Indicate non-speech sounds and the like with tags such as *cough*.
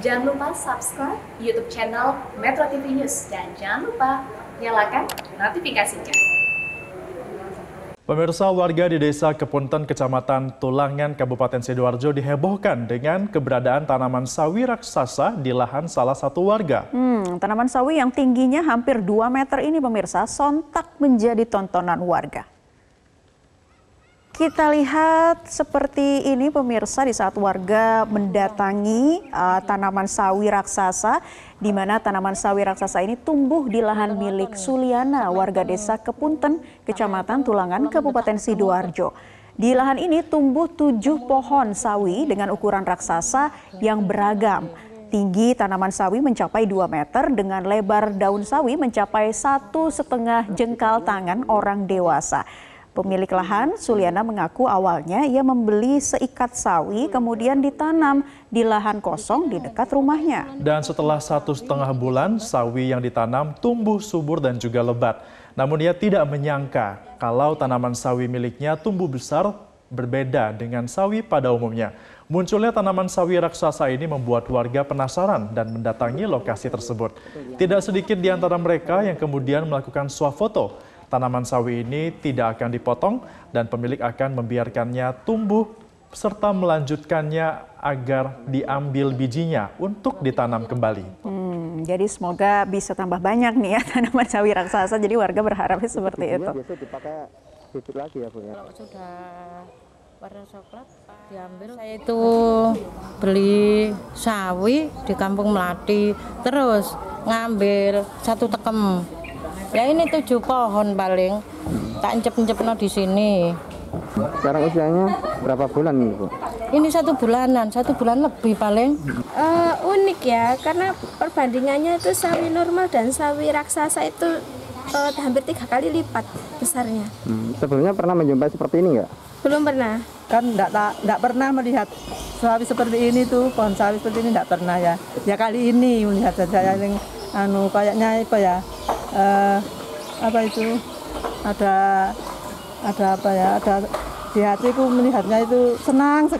Jangan lupa subscribe YouTube channel Metro TV News dan jangan lupa nyalakan notifikasinya. Pemirsa warga di Desa Kepunten, Kecamatan Tulangan, Kabupaten Sidoarjo dihebohkan dengan keberadaan tanaman sawi raksasa di lahan salah satu warga. Hmm, tanaman sawi yang tingginya hampir 2 meter ini pemirsa sontak menjadi tontonan warga. Kita lihat seperti ini pemirsa di saat warga mendatangi uh, tanaman sawi raksasa di mana tanaman sawi raksasa ini tumbuh di lahan milik Suliana warga desa Kepunten, Kecamatan Tulangan, Kabupaten Sidoarjo. Di lahan ini tumbuh tujuh pohon sawi dengan ukuran raksasa yang beragam. Tinggi tanaman sawi mencapai 2 meter dengan lebar daun sawi mencapai satu setengah jengkal tangan orang dewasa. Pemilik lahan, Suliana mengaku awalnya ia membeli seikat sawi kemudian ditanam di lahan kosong di dekat rumahnya. Dan setelah satu setengah bulan, sawi yang ditanam tumbuh subur dan juga lebat. Namun ia tidak menyangka kalau tanaman sawi miliknya tumbuh besar berbeda dengan sawi pada umumnya. Munculnya tanaman sawi raksasa ini membuat warga penasaran dan mendatangi lokasi tersebut. Tidak sedikit di antara mereka yang kemudian melakukan swafoto Tanaman sawi ini tidak akan dipotong dan pemilik akan membiarkannya tumbuh serta melanjutkannya agar diambil bijinya untuk ditanam kembali. Hmm, jadi semoga bisa tambah banyak nih ya *laughs* tanaman sawi raksasa. Jadi warga berharapnya seperti itu. Biasa dipakai lagi ya Bu. Ya? Kalau sudah warna coklat diambil. Saya itu beli sawi di Kampung Melati, terus ngambil satu tekem Ya ini tujuh pohon paling. Tak encep-encepno di sini. Sekarang usianya berapa bulan nih Bu? Ini satu bulanan, satu bulan lebih paling. Uh, unik ya, karena perbandingannya itu sawi normal dan sawi raksasa itu uh, hampir tiga kali lipat besarnya. Hmm, sebelumnya pernah menjumpai seperti ini nggak? Belum pernah. Kan nggak pernah melihat sawi seperti ini tuh, pohon sawi seperti ini nggak pernah ya. Ya kali ini melihat saja yang anu kayaknya apa ya eh, apa itu ada ada apa ya ada di hatiku melihatnya itu senang sekali